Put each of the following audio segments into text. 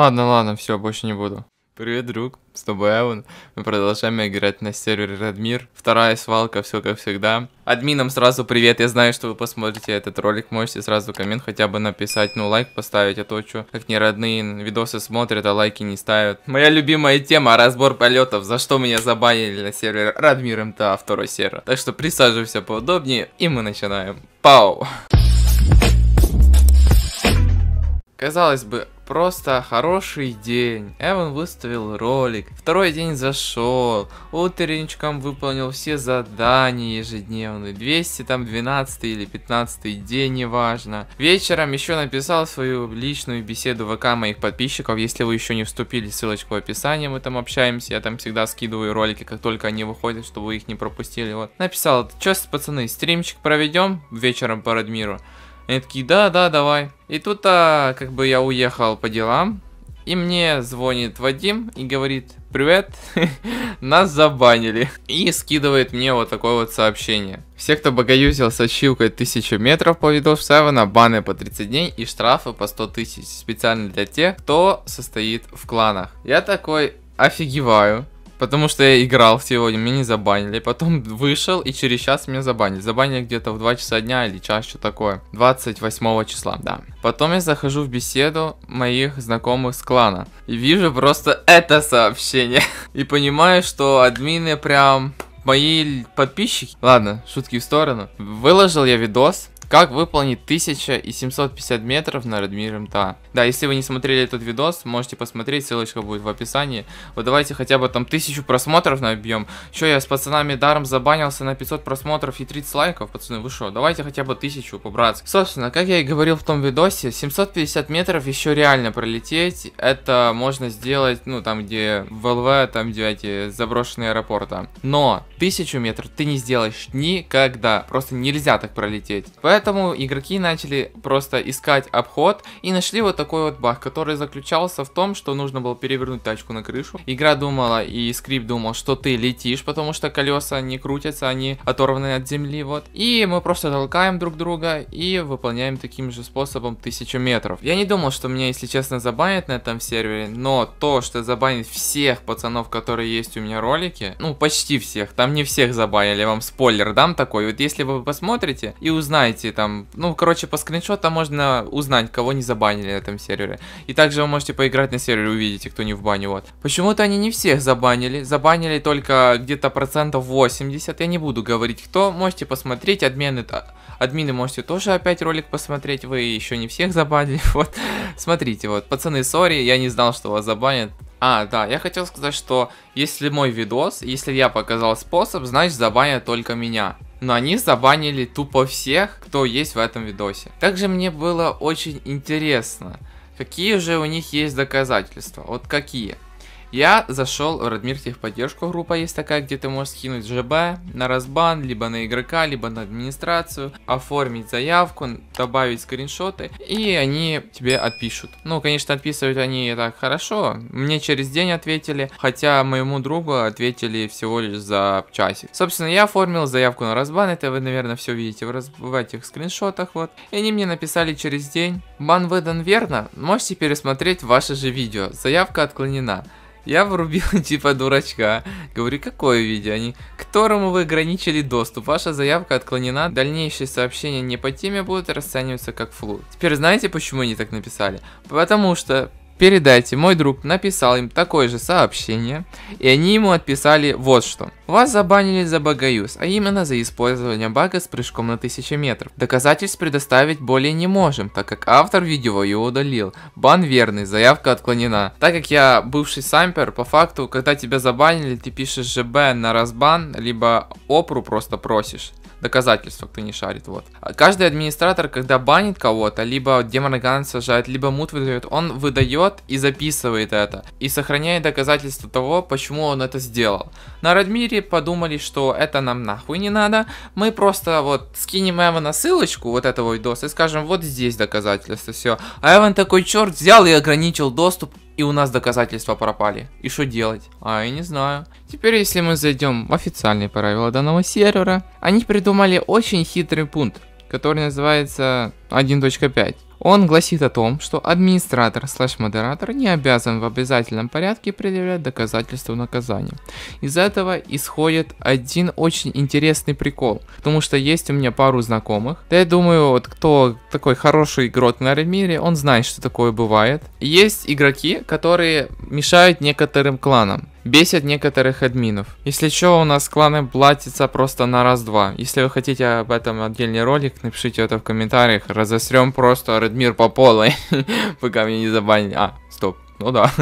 Ладно, ладно, все, больше не буду. Привет, друг, с тобой Эван. Мы продолжаем играть на сервере Радмир. Вторая свалка, все как всегда. Админам сразу привет, я знаю, что вы посмотрите этот ролик, можете сразу коммент хотя бы написать, ну лайк поставить, а то что, как не родные, видосы смотрят, а лайки не ставят. Моя любимая тема, разбор полетов, за что меня забанили на сервере Радмир МТА 2 сервер. Так что присаживайся поудобнее, и мы начинаем. Пау! Казалось бы, просто хороший день. Эван выставил ролик, второй день зашел, утренничком выполнил все задания ежедневные, 200 там 12 или 15 день, неважно. Вечером еще написал свою личную беседу в ВК моих подписчиков, если вы еще не вступили, ссылочка в описании, мы там общаемся, я там всегда скидываю ролики, как только они выходят, чтобы вы их не пропустили. Вот, написал, что пацаны, стримчик проведем вечером по Радмиру. Они такие, да, да, давай. И тут, а, как бы я уехал по делам, и мне звонит Вадим и говорит, привет, нас забанили. И скидывает мне вот такое вот сообщение. Все, кто богоюзил со ачивкой 1000 метров по видос Севена, баны по 30 дней и штрафы по 100 тысяч. Специально для тех, кто состоит в кланах. Я такой офигеваю. Потому что я играл сегодня, меня не забанили. Потом вышел и через час меня забанили. Забанили где-то в 2 часа дня или час, что такое. 28 числа, да. Потом я захожу в беседу моих знакомых с клана. И вижу просто это сообщение. И понимаю, что админы прям мои подписчики. Ладно, шутки в сторону. Выложил я видос как выполнить 1750 метров на Redmi МТА. Да, если вы не смотрели этот видос, можете посмотреть, ссылочка будет в описании. Вот давайте хотя бы там 1000 просмотров набьем. Еще я с пацанами даром забанился на 500 просмотров и 30 лайков, пацаны, вы шо? Давайте хотя бы 1000 побраться. Собственно, как я и говорил в том видосе, 750 метров еще реально пролететь. Это можно сделать, ну, там где в ЛВ, там где эти заброшенные аэропорта. Но 1000 метров ты не сделаешь никогда. Просто нельзя так пролететь. Поэтому Поэтому игроки начали просто искать обход и нашли вот такой вот баг, который заключался в том, что нужно было перевернуть тачку на крышу. Игра думала и скрипт думал, что ты летишь, потому что колеса не крутятся, они оторваны от земли, вот. И мы просто толкаем друг друга и выполняем таким же способом тысячу метров. Я не думал, что меня, если честно, забанят на этом сервере, но то, что забанит всех пацанов, которые есть у меня ролики, ну почти всех, там не всех забанили, вам спойлер дам такой. Вот если вы посмотрите и узнаете, можете там, ну, короче, по скриншотам можно узнать, кого не забанили на этом сервере. И также вы можете поиграть на сервере, увидите, кто не в бане, вот. Почему-то они не всех забанили, забанили только где-то процентов 80, я не буду говорить, кто, можете посмотреть, админы, админы можете тоже опять ролик посмотреть, вы еще не всех забанили, вот. Смотрите, вот, пацаны, сори, я не знал, что вас забанят, а, да, я хотел сказать, что если мой видос, если я показал способ, значит забанят только меня но они забанили тупо всех, кто есть в этом видосе. Также мне было очень интересно, какие же у них есть доказательства, вот какие. Я зашел в Радмир техподдержку, группа есть такая, где ты можешь скинуть ЖБ на разбан, либо на игрока, либо на администрацию, оформить заявку, добавить скриншоты, и они тебе отпишут. Ну, конечно, отписывают они так хорошо. Мне через день ответили, хотя моему другу ответили всего лишь за часик. Собственно, я оформил заявку на разбан, это вы, наверное, все видите в, раз... в этих скриншотах, вот. И они мне написали через день, бан выдан верно, можете пересмотреть ваше же видео, заявка отклонена. Я врубил типа дурачка. Говорю, какое видео? Они, которому вы ограничили доступ. Ваша заявка отклонена. Дальнейшие сообщения не по теме будут расцениваться как флу. Теперь знаете, почему они так написали? Потому что Передайте, мой друг написал им такое же сообщение, и они ему отписали вот что. Вас забанили за багаюз, а именно за использование бага с прыжком на 1000 метров. Доказательств предоставить более не можем, так как автор видео его удалил. Бан верный, заявка отклонена. Так как я бывший сампер, по факту, когда тебя забанили, ты пишешь ЖБ на разбан, либо опру просто просишь доказательства, кто не шарит, вот. Каждый администратор, когда банит кого-то, либо демона Ганн сажает, либо мут выдает, он выдает и записывает это, и сохраняет доказательства того, почему он это сделал. На Радмире подумали, что это нам нахуй не надо, мы просто вот скинем Эвана ссылочку вот этого видоса и скажем, вот здесь доказательства, все. А Эван такой, черт, взял и ограничил доступ и у нас доказательства пропали. И что делать? А, я не знаю. Теперь, если мы зайдем в официальные правила данного сервера, они придумали очень хитрый пункт который называется 1.5. Он гласит о том, что администратор слэш модератор не обязан в обязательном порядке предъявлять доказательства наказания. Из этого исходит один очень интересный прикол, потому что есть у меня пару знакомых. Да я думаю, вот кто такой хороший игрок на мире, он знает, что такое бывает. Есть игроки, которые мешают некоторым кланам бесит некоторых админов. Если что, у нас кланы платятся просто на раз-два. Если вы хотите об этом отдельный ролик, напишите это в комментариях. Разосрем просто Редмир по полной, пока меня не забанили. А, стоп, ну да.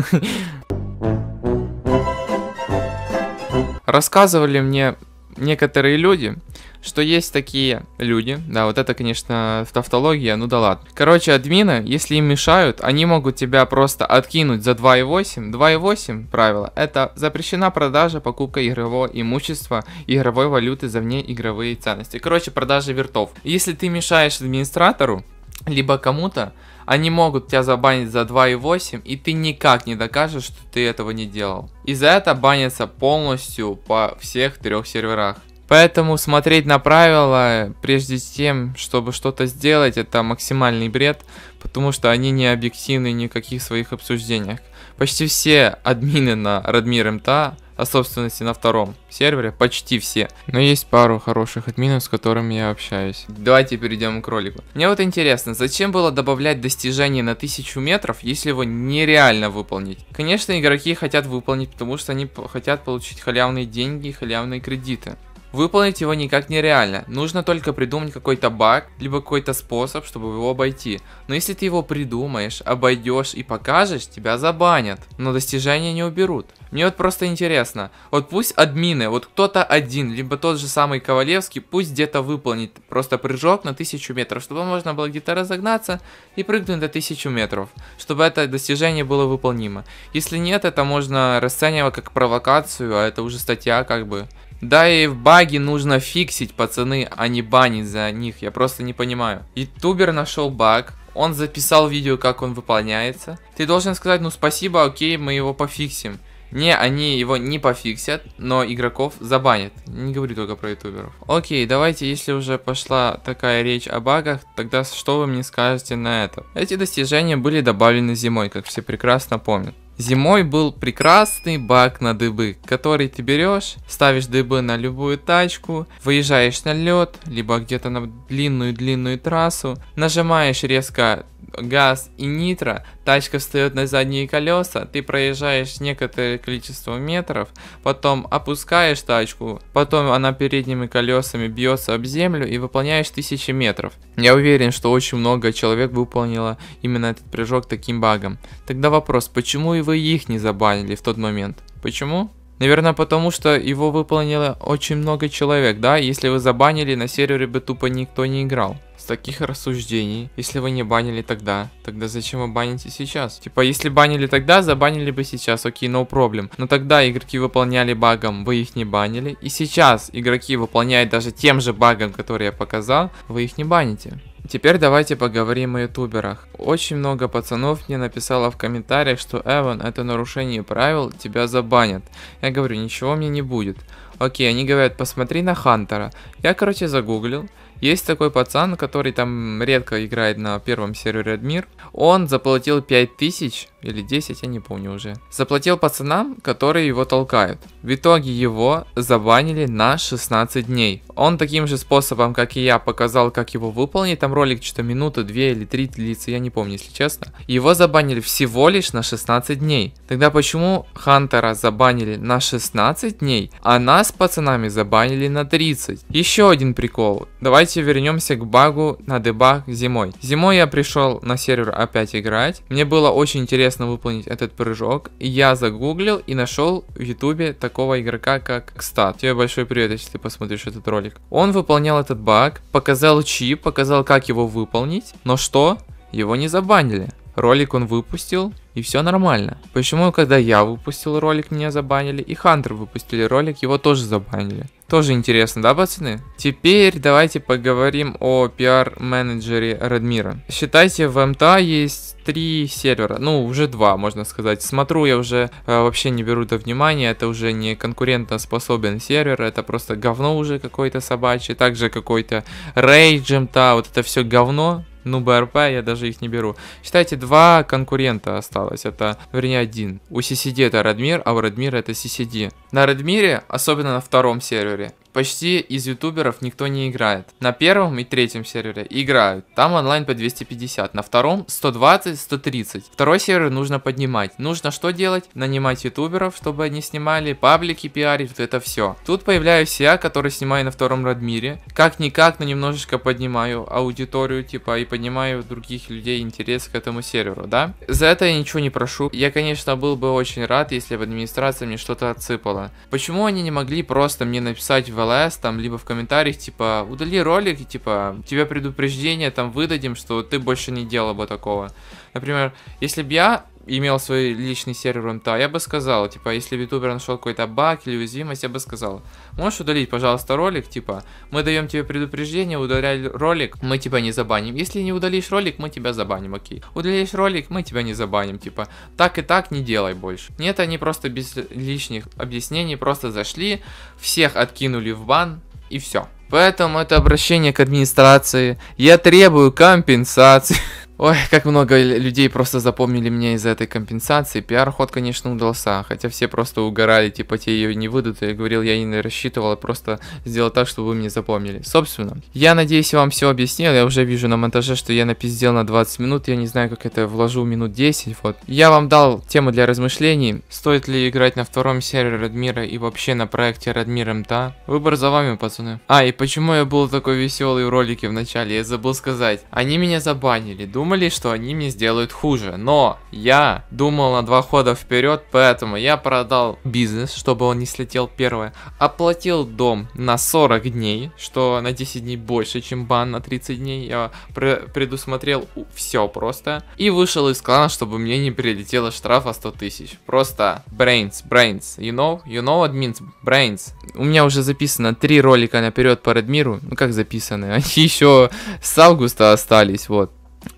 Рассказывали мне некоторые люди, что есть такие люди, да, вот это, конечно, тавтология, ну да ладно. Короче, админы, если им мешают, они могут тебя просто откинуть за 2.8. 2.8 правило, это запрещена продажа, покупка игрового имущества, игровой валюты за внеигровые ценности. Короче, продажа вертов. Если ты мешаешь администратору, либо кому-то, они могут тебя забанить за 2.8, и ты никак не докажешь, что ты этого не делал. И за это банится полностью по всех трех серверах. Поэтому смотреть на правила, прежде чем чтобы что-то сделать, это максимальный бред, потому что они не объективны ни в каких своих обсуждениях. Почти все админы на Радмир МТА о собственности на втором сервере, почти все. Но есть пару хороших админов, с которыми я общаюсь. Давайте перейдем к ролику. Мне вот интересно, зачем было добавлять достижение на 1000 метров, если его нереально выполнить? Конечно, игроки хотят выполнить, потому что они хотят получить халявные деньги и халявные кредиты. Выполнить его никак нереально, нужно только придумать какой-то баг, либо какой-то способ, чтобы его обойти. Но если ты его придумаешь, обойдешь и покажешь, тебя забанят, но достижения не уберут. Мне вот просто интересно, вот пусть админы, вот кто-то один, либо тот же самый Ковалевский, пусть где-то выполнит просто прыжок на 1000 метров, чтобы можно было где-то разогнаться и прыгнуть до 1000 метров, чтобы это достижение было выполнимо. Если нет, это можно расценивать как провокацию, а это уже статья как бы. Да и в баги нужно фиксить, пацаны, а не банить за них, я просто не понимаю. Ютубер нашел баг, он записал видео, как он выполняется. Ты должен сказать, ну спасибо, окей, мы его пофиксим. Не, они его не пофиксят, но игроков забанят. Не говорю только про ютуберов. Окей, давайте, если уже пошла такая речь о багах, тогда что вы мне скажете на это? Эти достижения были добавлены зимой, как все прекрасно помнят. Зимой был прекрасный бак на дыбы, который ты берешь, ставишь дыбы на любую тачку, выезжаешь на лед, либо где-то на длинную-длинную трассу, нажимаешь резко газ и нитро, тачка встает на задние колеса, ты проезжаешь некоторое количество метров, потом опускаешь тачку, потом она передними колесами бьется об землю и выполняешь тысячи метров. Я уверен, что очень много человек выполнило именно этот прыжок таким багом. Тогда вопрос, почему и вы их не забанили в тот момент? Почему? Наверное, потому что его выполнило очень много человек, да? Если вы забанили, на сервере бы тупо никто не играл. С таких рассуждений, если вы не банили тогда, тогда зачем вы баните сейчас? Типа, если банили тогда, забанили бы сейчас, окей, okay, no problem. Но тогда игроки выполняли багом, вы их не банили. И сейчас игроки выполняют даже тем же багом, который я показал, вы их не баните. Теперь давайте поговорим о ютуберах. Очень много пацанов мне написало в комментариях, что Эван, это нарушение правил, тебя забанят. Я говорю, ничего мне не будет. Окей, они говорят, посмотри на Хантера. Я, короче, загуглил. Есть такой пацан, который там редко играет на первом сервере Адмир. Он заплатил 5000 или 10, я не помню уже. Заплатил пацанам, которые его толкают. В итоге его забанили на 16 дней. Он таким же способом, как и я, показал, как его выполнить. Там ролик что-то минуту две или три длится, я не помню, если честно. Его забанили всего лишь на 16 дней. Тогда почему Хантера забанили на 16 дней, а нас пацанами забанили на 30? Еще один прикол. Давайте Давайте вернемся к багу на дебаг зимой. Зимой я пришел на сервер опять играть. Мне было очень интересно выполнить этот прыжок. я загуглил и нашел в ютубе такого игрока, как Кстат. Тебе большой привет, если ты посмотришь этот ролик. Он выполнял этот баг, показал чип, показал, как его выполнить. Но что? Его не забанили. Ролик он выпустил, и все нормально. Почему, когда я выпустил ролик, меня забанили, и Хантер выпустили ролик, его тоже забанили? Тоже интересно, да, пацаны? Теперь давайте поговорим о пиар-менеджере Радмира. Считайте, в МТА есть три сервера, ну уже два, можно сказать. Смотрю, я уже э, вообще не беру до внимания, это уже не конкурентно сервер, это просто говно уже какое-то собачье, также какой-то рейдж МТА, вот это все говно, ну, БРП я даже их не беру. Считайте, два конкурента осталось, это, вернее, один. У CCD это Радмир, а у Радмира это CCD. На Радмире, особенно на втором сервере, почти из ютуберов никто не играет. На первом и третьем сервере играют, там онлайн по 250, на втором 120, 130. Второй сервер нужно поднимать. Нужно что делать? Нанимать ютуберов, чтобы они снимали, паблики пиарить, вот это все. Тут появляюсь я, который снимаю на втором Радмире. Как-никак, но немножечко поднимаю аудиторию, типа, и поднимаю других людей интерес к этому серверу, да? За это я ничего не прошу. Я, конечно, был бы очень рад, если бы администрация мне что-то отсыпала. Почему они не могли просто мне написать в в ЛС, там, либо в комментариях, типа, удали ролик, и, типа, тебе предупреждение там выдадим, что ты больше не делал бы такого. Например, если бы я имел свой личный сервер МТА, я бы сказал, типа, если ютубер нашел какой-то баг или уязвимость, я бы сказал, можешь удалить, пожалуйста, ролик, типа, мы даем тебе предупреждение, удаляй ролик, мы тебя не забаним. Если не удалишь ролик, мы тебя забаним, окей. Удалишь ролик, мы тебя не забаним, типа, так и так не делай больше. Нет, они просто без лишних объяснений просто зашли, всех откинули в бан и все. Поэтому это обращение к администрации. Я требую компенсации. Ой, как много людей просто запомнили меня из-за этой компенсации. Пиар-ход, конечно, удался, хотя все просто угорали, типа те ее не выйдут. Я говорил, я не рассчитывал, а просто сделал так, чтобы вы мне запомнили. Собственно, я надеюсь, я вам все объяснил. Я уже вижу на монтаже, что я напиздел на 20 минут. Я не знаю, как это вложу минут 10, вот. Я вам дал тему для размышлений. Стоит ли играть на втором сервере Радмира и вообще на проекте Радмир МТА? Выбор за вами, пацаны. А, и почему я был такой веселый в ролике в начале? Я забыл сказать. Они меня забанили, думаю думали, что они мне сделают хуже. Но я думал на два хода вперед, поэтому я продал бизнес, чтобы он не слетел первое. Оплатил дом на 40 дней, что на 10 дней больше, чем бан на 30 дней. Я предусмотрел все просто. И вышел из клана, чтобы мне не прилетело штрафа 100 тысяч. Просто brains, brains. You know? You know what brains? У меня уже записано три ролика наперед по Редмиру. Ну как записаны? Они еще с августа остались, вот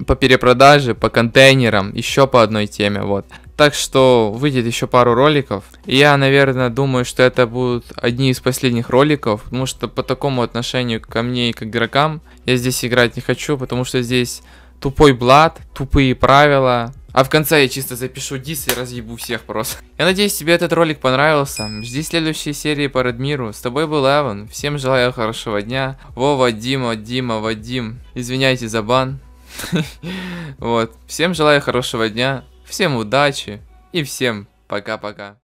по перепродаже, по контейнерам, еще по одной теме, вот. Так что выйдет еще пару роликов. Я, наверное, думаю, что это будут одни из последних роликов, потому что по такому отношению ко мне и к игрокам я здесь играть не хочу, потому что здесь тупой блат, тупые правила, а в конце я чисто запишу дис и разъебу всех просто. Я надеюсь, тебе этот ролик понравился. Жди следующей серии по Радмиру. С тобой был Эван. Всем желаю хорошего дня. Вова, Дима, Дима, Вадим. Извиняйте за бан. Вот. Всем желаю хорошего дня, всем удачи и всем пока-пока.